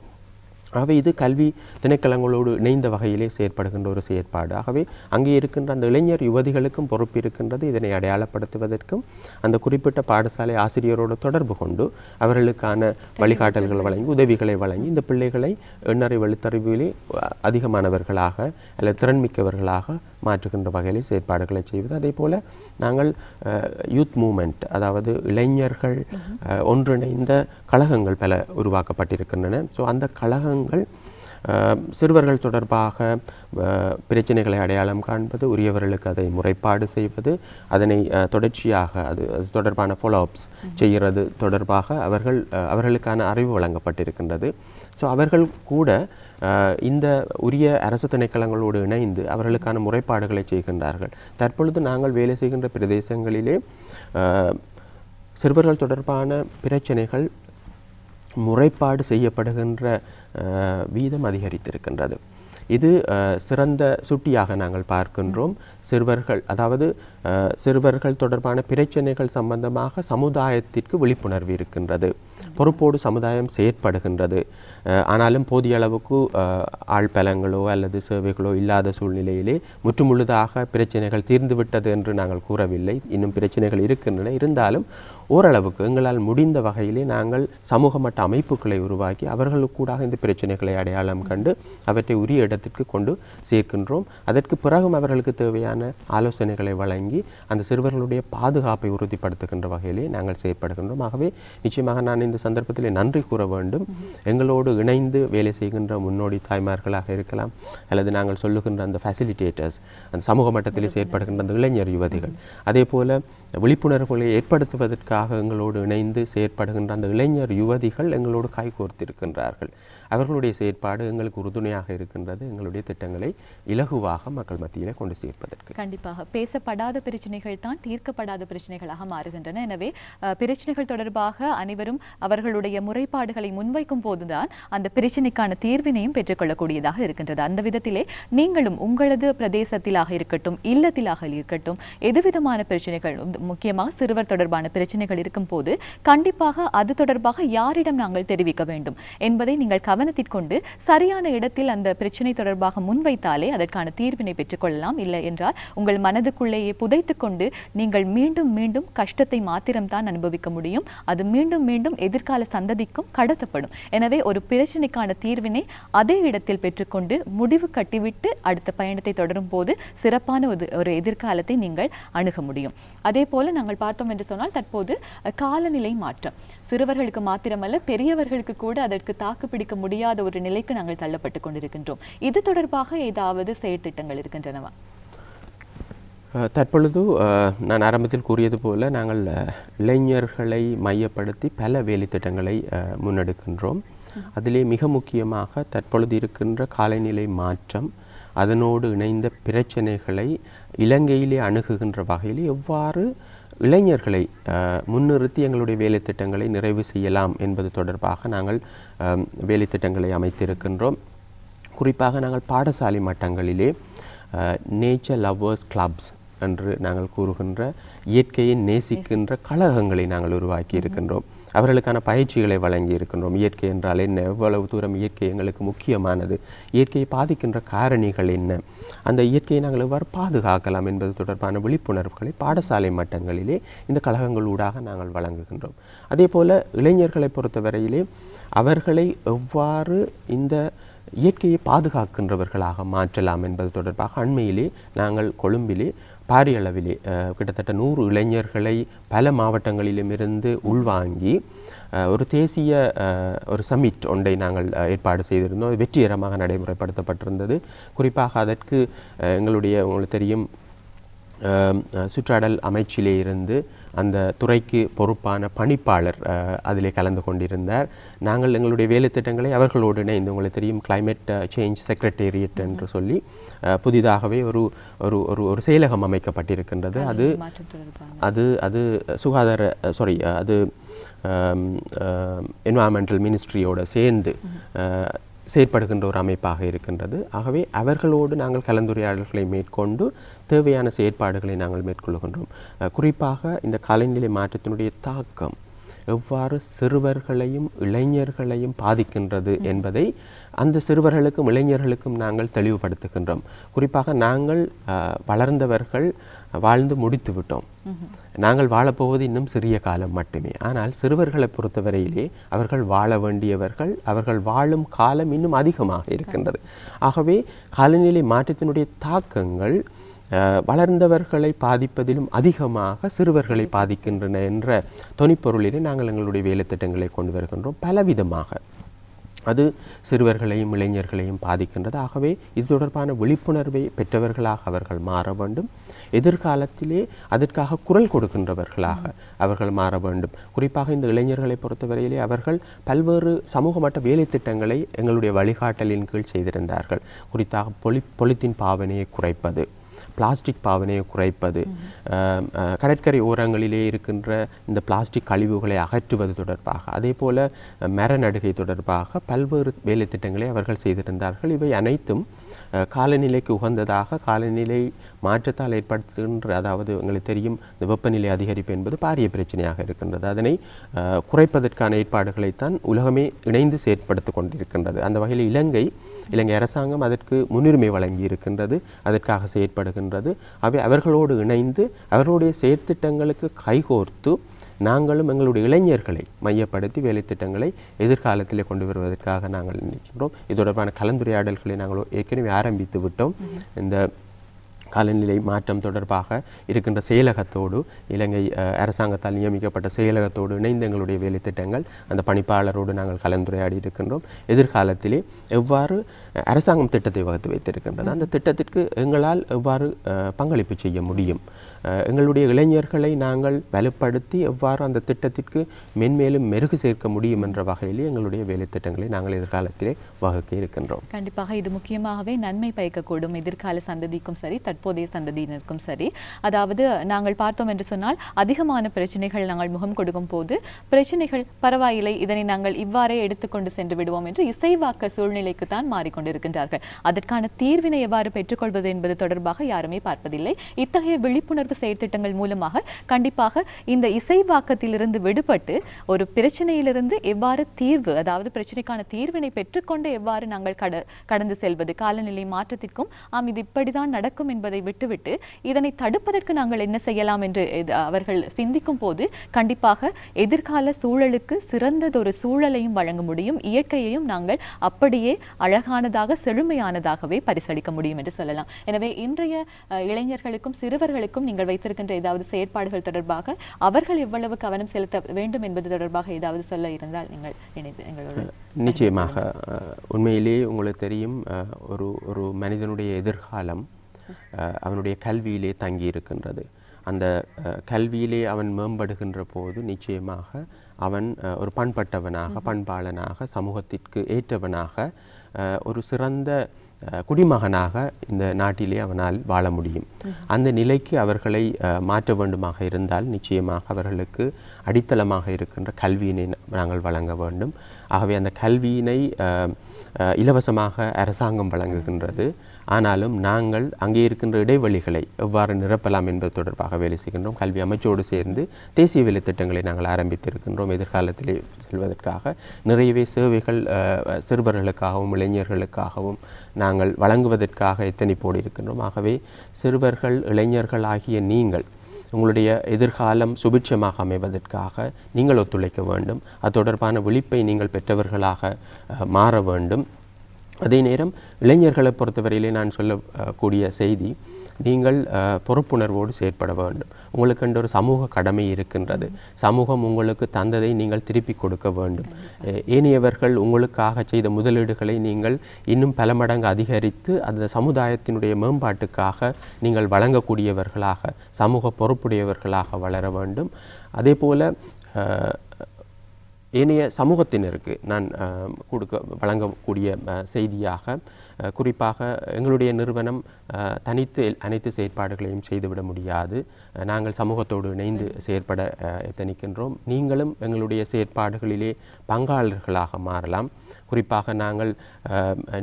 ஆகவே இது கல்வி திணைக்களங்களோடு இணைந்த வகையிலே செயற்படுகின்ற ஒரு செயற்பாடு ஆகவே அங்கே இருக்கின்ற அந்த இளைஞர் யுவதிகளுக்கும் பொறுப்பு இருக்கின்றது இதனை அடையாளப்படுத்துவதற்கும் அந்த குறிப்பிட்ட பாடசாலை ஆசிரியரோடு தொடர்பு கொண்டு அவர்களுக்கான வழிகாட்டல்கள் வழங்கி உதவிகளை வழங்கி இந்த பிள்ளைகளை எண்ணறை வழித்தறிவிலே அதிகமானவர்களாக அல்லது திறன்மிக்கவர்களாக மாற்றுகின்ற வகையிலே செயற்பாடுகளை செய்வது அதே போல் நாங்கள் யூத் மூமெண்ட் அதாவது இளைஞர்கள் ஒன்றிணைந்த கழகங்கள் பல உருவாக்கப்பட்டிருக்கின்றன ஸோ அந்த கழகங்கள் விஷயங்கள் சிறுவர்கள் தொடர்பாக பிரச்சனைகளை அடையாளம் காண்பது உரியவர்களுக்கு அதை முறைப்பாடு செய்வது அதனை தொடர்ச்சியாக அது அது தொடர்பான ஃபாலோஅப்ஸ் செய்கிறது தொடர்பாக அவர்கள் அவர்களுக்கான அறிவு வழங்கப்பட்டிருக்கின்றது ஸோ அவர்கள் கூட இந்த உரிய அரசு திணைக்களங்களோடு இணைந்து அவர்களுக்கான முறைப்பாடுகளை செய்கின்றார்கள் தற்பொழுது நாங்கள் வேலை செய்கின்ற பிரதேசங்களிலே சிறுவர்கள் தொடர்பான பிரச்சனைகள் முறைப்பாடு செய்யப்படுகின்ற வீதம் அதிகரித்திருக்கின்றது இது சிறந்த சுட்டியாக நாங்கள் பார்க்கின்றோம் சிறுவர்கள் அதாவது சிறுவர்கள் தொடர்பான பிரச்சனைகள் சம்பந்தமாக சமுதாயத்திற்கு விழிப்புணர்வு இருக்கின்றது பொறுப்போடு சமுதாயம் செயற்படுகின்றது ஆனாலும் போதிய அளவுக்கு ஆள் பலங்களோ அல்லது சேவைகளோ இல்லாத சூழ்நிலையிலே முற்றுமுழுதாக பிரச்சனைகள் தீர்ந்துவிட்டது என்று நாங்கள் கூறவில்லை இன்னும் பிரச்சனைகள் இருக்கின்றன இருந்தாலும் ஓரளவுக்கு எங்களால் முடிந்த வகையிலே நாங்கள் சமூக மட்ட அமைப்புகளை உருவாக்கி அவர்களுக்கு கூட இந்த பிரச்சனைகளை அடையாளம் கண்டு அவற்றை உரிய இடத்திற்கு கொண்டு சேர்க்கின்றோம் அதற்கு பிறகும் அவர்களுக்கு தேவையான ஆலோசனைகளை வழங்கி வழங்கி அந்த சிறுவர்களுடைய பாதுகாப்பை உறுதிப்படுத்துகின்ற வகையிலே நாங்கள் செயற்படுகின்றோம் ஆகவே நிச்சயமாக நான் இந்த சந்தர்ப்பத்திலே நன்றி கூற வேண்டும் எங்களோடு இணைந்து வேலை செய்கின்ற முன்னோடி தாய்மார்களாக இருக்கலாம் அல்லது நாங்கள் சொல்லுகின்ற அந்த ஃபெசிலிட்டேட்டர்ஸ் அந்த சமூக மட்டத்திலே செயற்படுகின்ற அந்த இளைஞர் யுவதிகள் அதே போல் விழிப்புணர்வுகளை ஏற்படுத்துவதற்காக எங்களோடு இணைந்து செயற்படுகின்ற அந்த இளைஞர் யுவதிகள் எங்களோடு கோர்த்திருக்கின்றார்கள் அவர்களுடைய செயற்பாடு எங்களுக்கு உறுதுணையாக இருக்கின்றது எங்களுடைய திட்டங்களை இலகுவாக மக்கள் மத்தியில் கொண்டு சேர்ப்பதற்கு கண்டிப்பாக பேசப்படாத பிரச்சனைகள் தான் தீர்க்கப்படாத பிரச்சனைகளாக மாறுகின்றன எனவே பிரச்சனைகள் தொடர்பாக அனைவரும் அவர்களுடைய முறைப்பாடுகளை முன்வைக்கும் போதுதான் அந்த பிரச்சனைக்கான தீர்வினையும் பெற்றுக்கொள்ளக்கூடியதாக இருக்கின்றது அந்த விதத்திலே நீங்களும் உங்களது பிரதேசத்திலாக இருக்கட்டும் இல்லத்திலாக இருக்கட்டும் எதுவிதமான பிரச்சனைகள் முக்கியமாக சிறுவர் தொடர்பான பிரச்சனைகள் இருக்கும் போது கண்டிப்பாக அது தொடர்பாக யாரிடம் நாங்கள் தெரிவிக்க வேண்டும் என்பதை நீங்கள் கவனத்திற்கொண்டு சரியான இடத்தில் அந்த பிரச்சனை தொடர்பாக முன்வைத்தாலே அதற்கான தீர்வினை பெற்றுக்கொள்ளலாம் இல்லை என்றால் உங்கள் மனதுக்குள்ளேயே புதைத்துக் கொண்டு நீங்கள் மீண்டும் மீண்டும் கஷ்டத்தை மாத்திரம்தான் அனுபவிக்க முடியும் அது மீண்டும் மீண்டும் எதிர்கால சந்ததிக்கும் கடத்தப்படும் எனவே ஒரு பிரச்சனைக்கான தீர்வினை அதே இடத்தில் பெற்றுக்கொண்டு முடிவு கட்டிவிட்டு அடுத்த பயணத்தை தொடரும் போது சிறப்பான ஒரு எதிர்காலத்தை நீங்கள் அணுக முடியும் அதே அதே போல நாங்கள் பார்த்தோம் என்று சொன்னால் தற்போது காலநிலை மாற்றம் சிறுவர்களுக்கு மாத்திரமல்ல பெரியவர்களுக்கு கூட அதற்கு தாக்கு பிடிக்க முடியாத ஒரு நிலைக்கு நாங்கள் தள்ளப்பட்டு கொண்டிருக்கின்றோம் இது தொடர்பாக ஏதாவது செயற்திட்டங்கள் இருக்கின்றனவா தற்பொழுது நான் ஆரம்பத்தில் கூறியது போல நாங்கள் இளைஞர்களை மையப்படுத்தி பல வேலைத்திட்டங்களை முன்னெடுக்கின்றோம் அதிலே மிக முக்கியமாக தற்பொழுது இருக்கின்ற காலநிலை மாற்றம் அதனோடு இணைந்த பிரச்சனைகளை இலங்கையிலே அணுகுகின்ற வகையில் எவ்வாறு இளைஞர்களை முன்னிறுத்தி எங்களுடைய வேலை திட்டங்களை நிறைவு செய்யலாம் என்பது தொடர்பாக நாங்கள் வேலை திட்டங்களை அமைத்திருக்கின்றோம் குறிப்பாக நாங்கள் பாடசாலை மட்டங்களிலே நேச்சர் லவ்வர்ஸ் கிளப்ஸ் என்று நாங்கள் கூறுகின்ற இயற்கையை நேசிக்கின்ற கழகங்களை நாங்கள் உருவாக்கி இருக்கின்றோம் அவர்களுக்கான பயிற்சிகளை வழங்கி இருக்கின்றோம் இயற்கை என்றால் என்ன எவ்வளவு தூரம் இயற்கை எங்களுக்கு முக்கியமானது இயற்கையை பாதிக்கின்ற காரணிகள் என்ன அந்த இயற்கையை நாங்கள் எவ்வாறு பாதுகாக்கலாம் என்பது தொடர்பான விழிப்புணர்வுகளை பாடசாலை மட்டங்களிலே இந்த கழகங்கள் ஊடாக நாங்கள் வழங்குகின்றோம் அதே போல் இளைஞர்களை பொறுத்தவரையிலே அவர்களை எவ்வாறு இந்த இயற்கையை பாதுகாக்கின்றவர்களாக மாற்றலாம் என்பது தொடர்பாக அண்மையிலே நாங்கள் கொழும்பிலே பாரிய அளவிலே கிட்டத்தட்ட நூறு இளைஞர்களை பல மாவட்டங்களிலும் இருந்து உள்வாங்கி ஒரு தேசிய ஒரு சமிட் ஒன்றை நாங்கள் ஏற்பாடு செய்திருந்தோம் வெற்றிகரமாக நடைமுறைப்படுத்தப்பட்டிருந்தது குறிப்பாக அதற்கு எங்களுடைய உங்களுக்கு தெரியும் சுற்றாடல் அமைச்சிலே இருந்து அந்த துறைக்கு பொறுப்பான பணிப்பாளர் அதிலே கலந்து கொண்டிருந்தார் நாங்கள் எங்களுடைய வேலை திட்டங்களை அவர்களோடு இணைந்து உங்களுக்கு தெரியும் கிளைமேட் சேஞ்ச் செக்ரட்டேரியட் என்று சொல்லி புதிதாகவே ஒரு ஒரு ஒரு ஒரு செயலகம் அமைக்கப்பட்டிருக்கின்றது அது அது அது சுகாதார சாரி அது என்வாயன்மெண்டல் மினிஸ்ட்ரியோடு சேர்ந்து செயற்படுகின்ற ஒரு அமைப்பாக இருக்கின்றது ஆகவே அவர்களோடு நாங்கள் கலந்துரையாடல்களை மேற்கொண்டு தேவையான செயற்பாடுகளை நாங்கள் மேற்கொள்கின்றோம் குறிப்பாக இந்த காலநிலை மாற்றத்தினுடைய தாக்கம் எவ்வாறு சிறுவர்களையும் இளைஞர்களையும் பாதிக்கின்றது என்பதை அந்த சிறுவர்களுக்கும் இளைஞர்களுக்கும் நாங்கள் தெளிவுபடுத்துகின்றோம் குறிப்பாக நாங்கள் வளர்ந்தவர்கள் வாழ்ந்து முடித்து விட்டோம் நாங்கள் வாழப்போவது இன்னும் சிறிய காலம் மட்டுமே ஆனால் சிறுவர்களை பொறுத்தவரையிலே அவர்கள் வாழ வேண்டியவர்கள் அவர்கள் வாழும் காலம் இன்னும் அதிகமாக இருக்கின்றது ஆகவே காலநிலை மாற்றத்தினுடைய தாக்கங்கள் வளர்ந்தவர்களை பாதிப்பதிலும் அதிகமாக சிறுவர்களை பாதிக்கின்றன என்ற தொனிப்பொருளிலே நாங்கள் எங்களுடைய வேலைத்திட்டங்களை கொண்டு வருகின்றோம் பலவிதமாக அது சிறுவர்களையும் இளைஞர்களையும் பாதிக்கின்றது ஆகவே இது தொடர்பான விழிப்புணர்வை பெற்றவர்களாக அவர்கள் மாற வேண்டும் எதிர்காலத்திலே அதற்காக குரல் கொடுக்கின்றவர்களாக அவர்கள் மாற வேண்டும் குறிப்பாக இந்த இளைஞர்களை பொறுத்தவரையிலே அவர்கள் பல்வேறு சமூக மட்ட வேலை திட்டங்களை எங்களுடைய வழிகாட்டலின் கீழ் செய்திருந்தார்கள் குறித்தாக பொலி பொலித்தின் பாவனையை குறைப்பது பிளாஸ்டிக் பாவனையை குறைப்பது கடற்கரை ஓரங்களிலே இருக்கின்ற இந்த பிளாஸ்டிக் கழிவுகளை அகற்றுவது தொடர்பாக அதே போல் மர நடுகை தொடர்பாக பல்வேறு வேலை திட்டங்களை அவர்கள் செய்திருந்தார்கள் இவை அனைத்தும் காலநிலைக்கு உகந்ததாக காலநிலை மாற்றத்தால் ஏற்படுத்துகின்ற அதாவது எங்களுக்கு தெரியும் இந்த வெப்பநிலை அதிகரிப்பு என்பது பாரிய பிரச்சனையாக இருக்கின்றது அதனை குறைப்பதற்கான ஏற்பாடுகளைத்தான் உலகமே இணைந்து செயற்படுத்திக் கொண்டிருக்கின்றது அந்த வகையில் இலங்கை இலங்கை அரசாங்கம் அதற்கு முன்னுரிமை வழங்கி இருக்கின்றது அதற்காக செயற்படுகின்றது அவை அவர்களோடு இணைந்து அவர்களுடைய செயற்திட்டங்களுக்கு கைகோர்த்து நாங்களும் எங்களுடைய இளைஞர்களை மையப்படுத்தி வேலைத்திட்டங்களை எதிர்காலத்தில் கொண்டு வருவதற்காக நாங்கள் நினைக்கின்றோம் இது தொடர்பான கலந்துரையாடல்களை நாங்கள் ஏற்கனவே ஆரம்பித்து விட்டோம் இந்த காலநிலை மாற்றம் தொடர்பாக இருக்கின்ற செயலகத்தோடு இலங்கை அரசாங்கத்தால் நியமிக்கப்பட்ட செயலகத்தோடு இணைந்து எங்களுடைய வேலை திட்டங்கள் அந்த பணிப்பாளரோடு நாங்கள் கலந்துரையாடி இருக்கின்றோம் எதிர்காலத்திலே எவ்வாறு அரசாங்கம் திட்டத்தை வகுத்து வைத்திருக்கின்றது அந்த திட்டத்திற்கு எங்களால் எவ்வாறு பங்களிப்பு செய்ய முடியும் எங்களுடைய இளைஞர்களை நாங்கள் வலுப்படுத்தி எவ்வாறு அந்த திட்டத்திற்கு மென்மேலும் மெருகு சேர்க்க முடியும் என்ற வகையிலே எங்களுடைய வேலை திட்டங்களை நாங்கள் எதிர்காலத்திலே வகுக்க இருக்கின்றோம் கண்டிப்பாக இது முக்கியமாகவே நன்மை பயக்கக்கூடும் எதிர்கால சந்ததிக்கும் சரி தற்போதைய சந்ததியினருக்கும் சரி அதாவது நாங்கள் பார்த்தோம் என்று சொன்னால் அதிகமான பிரச்சனைகள் நாங்கள் முகம் கொடுக்கும் போது பிரச்சனைகள் பரவாயில்லை இதனை நாங்கள் இவ்வாறே எடுத்துக்கொண்டு சென்று விடுவோம் என்று இசைவாக்க சூழ்நிலைக்கு தான் மாறிக்கொண்டிருக்கின்றார்கள் அதற்கான தீர்வினை எவ்வாறு பெற்றுக்கொள்வது என்பது தொடர்பாக யாருமே பார்ப்பதில்லை இத்தகைய விழிப்புணர்வு செயற்திட்டங்கள் மூலமாக கண்டிப்பாக இந்த இசைவாக்கத்திலிருந்து விடுபட்டு ஒரு பிரச்சனையிலிருந்து எவ்வாறு தீர்வு அதாவது பிரச்சனைக்கான தீர்வினை பெற்றுக்கொண்டு எவ்வாறு நாங்கள் கடந்து செல்வது காலநிலை மாற்றத்திற்கும் ஆம் இது இப்படிதான் நடக்கும் என்பதை விட்டுவிட்டு இதனை தடுப்பதற்கு நாங்கள் என்ன செய்யலாம் என்று அவர்கள் சிந்திக்கும் போது கண்டிப்பாக எதிர்கால சூழலுக்கு சிறந்ததொரு சூழலையும் வழங்க முடியும் இயற்கையையும் நாங்கள் அப்படியே அழகானதாக செழுமையானதாகவே பரிசளிக்க முடியும் என்று சொல்லலாம் எனவே இன்றைய இளைஞர்களுக்கும் சிறுவர்களுக்கும் நீங்கள் அவர்கள் வைத்திருக்கின்ற ஏதாவது செயற்பாடுகள் தொடர்பாக அவர்கள் எவ்வளவு கவனம் செலுத்த வேண்டும் என்பது தொடர்பாக ஏதாவது சொல்ல இருந்தால் நீங்கள் இணைந்து எங்களோட நிச்சயமாக உண்மையிலேயே உங்களுக்கு தெரியும் ஒரு ஒரு மனிதனுடைய எதிர்காலம் அவனுடைய கல்வியிலே தங்கி இருக்கின்றது அந்த கல்வியிலே அவன் மேம்படுகின்ற போது நிச்சயமாக அவன் ஒரு பண்பட்டவனாக பண்பாளனாக சமூகத்திற்கு ஏற்றவனாக ஒரு சிறந்த குடிமகனாக இந்த நாட்டிலே அவனால் வாழ முடியும் அந்த நிலைக்கு அவர்களை மாற்ற வேண்டுமாக இருந்தால் நிச்சயமாக அவர்களுக்கு அடித்தளமாக இருக்கின்ற கல்வியினை நாங்கள் வழங்க வேண்டும் ஆகவே அந்த கல்வியினை இலவசமாக அரசாங்கம் வழங்குகின்றது ஆனாலும் நாங்கள் அங்கே இருக்கின்ற இடைவெளிகளை எவ்வாறு நிரப்பலாம் என்பது தொடர்பாக வேலை செய்கின்றோம் கல்வி அமைச்சோடு சேர்ந்து தேசிய வேலை திட்டங்களை நாங்கள் ஆரம்பித்திருக்கின்றோம் எதிர்காலத்திலே செல்வதற்காக நிறையவே சேவைகள் சிறுவர்களுக்காகவும் இளைஞர்களுக்காகவும் நாங்கள் வழங்குவதற்காக எத்தனை போடி இருக்கின்றோம் ஆகவே சிறுவர்கள் இளைஞர்கள் ஆகிய நீங்கள் உங்களுடைய எதிர்காலம் சுபிட்சமாக அமைவதற்காக நீங்கள் ஒத்துழைக்க வேண்டும் அது தொடர்பான விழிப்பை நீங்கள் பெற்றவர்களாக மாற வேண்டும் அதே நேரம் இளைஞர்களை பொறுத்தவரையிலே நான் சொல்லக்கூடிய செய்தி நீங்கள் பொறுப்புணர்வோடு செயற்பட வேண்டும் உங்களுக்கு என்ற ஒரு சமூக கடமை இருக்கின்றது சமூகம் உங்களுக்கு தந்ததை நீங்கள் திருப்பி கொடுக்க வேண்டும் ஏனையவர்கள் உங்களுக்காக செய்த முதலீடுகளை நீங்கள் இன்னும் பல மடங்கு அதிகரித்து அந்த சமுதாயத்தினுடைய மேம்பாட்டுக்காக நீங்கள் வழங்கக்கூடியவர்களாக சமூக பொறுப்புடையவர்களாக வளர வேண்டும் அதே போல் ஏனைய சமூகத்தினருக்கு நான் கொடுக்க வழங்கக்கூடிய செய்தியாக குறிப்பாக எங்களுடைய நிறுவனம் தனித்து அனைத்து செயற்பாடுகளையும் செய்துவிட முடியாது நாங்கள் சமூகத்தோடு இணைந்து செயற்பட எத்தனிக்கின்றோம் நீங்களும் எங்களுடைய செயற்பாடுகளிலே பங்காளர்களாக மாறலாம் குறிப்பாக நாங்கள்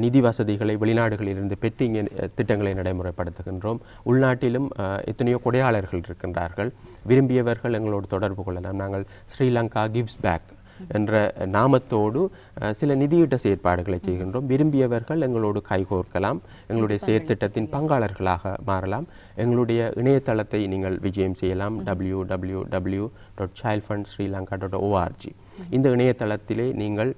நிதி வசதிகளை வெளிநாடுகளிலிருந்து பெற்று இங்கே திட்டங்களை நடைமுறைப்படுத்துகின்றோம் உள்நாட்டிலும் எத்தனையோ கொடையாளர்கள் இருக்கின்றார்கள் விரும்பியவர்கள் எங்களோடு தொடர்பு கொள்ளலாம் நாங்கள் ஸ்ரீலங்கா கிவ்ஸ் பேக் என்ற நாமத்தோடு சில நிதியீட்ட செயற்பாடுகளை செய்கின்றோம் விரும்பியவர்கள் எங்களோடு கைகோர்க்கலாம் எங்களுடைய செயற்திட்டத்தின் பங்காளர்களாக மாறலாம் எங்களுடைய இணையதளத்தை நீங்கள் விஜயம் செய்யலாம் W W W dot child fund Sri Lanka dot O R G இந்த இணையதளத்திலே நீங்கள்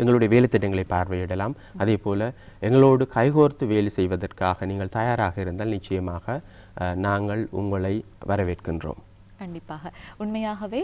எங்களுடைய வேலைத்திட்டங்களை பார்வையிடலாம் அதே போல் எங்களோடு கைகோர்த்து வேலை செய்வதற்காக நீங்கள் தயாராக இருந்தால் நிச்சயமாக நாங்கள் உங்களை வரவேற்கின்றோம் கண்டிப்பாக உண்மையாகவே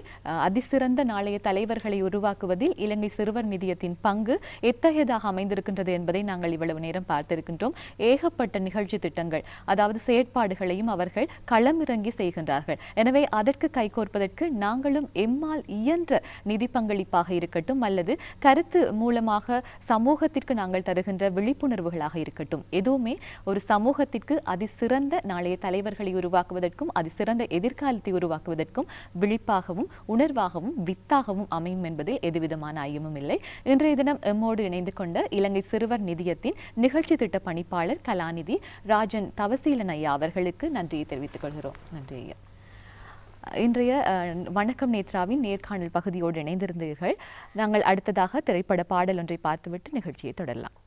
அதிசிறந்த நாளைய தலைவர்களை உருவாக்குவதில் இலங்கை சிறுவர் நிதியத்தின் பங்கு எத்தகையதாக அமைந்திருக்கின்றது என்பதை நாங்கள் இவ்வளவு நேரம் பார்த்திருக்கின்றோம் ஏகப்பட்ட நிகழ்ச்சி திட்டங்கள் அதாவது செயற்பாடுகளையும் அவர்கள் களமிறங்கி செய்கின்றார்கள் எனவே அதற்கு கைகோர்ப்பதற்கு நாங்களும் எம்மால் இயன்ற நிதி பங்களிப்பாக இருக்கட்டும் அல்லது கருத்து மூலமாக சமூகத்திற்கு நாங்கள் தருகின்ற விழிப்புணர்வுகளாக இருக்கட்டும் எதுவுமே ஒரு சமூகத்திற்கு அதிசிறந்த நாளைய தலைவர்களை உருவாக்குவதற்கும் அதிசிறந்த எதிர்காலத்தை உருவாக்க உருவாக்குவதற்கும் விழிப்பாகவும் உணர்வாகவும் வித்தாகவும் அமையும் என்பதில் எதுவிதமான ஐயமும் இல்லை இன்றைய தினம் எம்மோடு இணைந்து கொண்ட இலங்கை சிறுவர் நிதியத்தின் நிகழ்ச்சி திட்ட பணிப்பாளர் கலாநிதி ராஜன் தவசீலன் ஐயா அவர்களுக்கு நன்றியை தெரிவித்துக் கொள்கிறோம் நன்றி ஐயா இன்றைய வணக்கம் நேத்ராவின் நேர்காணல் பகுதியோடு இணைந்திருந்தீர்கள் நாங்கள் அடுத்ததாக திரைப்பட பாடல் ஒன்றை பார்த்துவிட்டு நிகழ்ச்சியை தொடரலாம்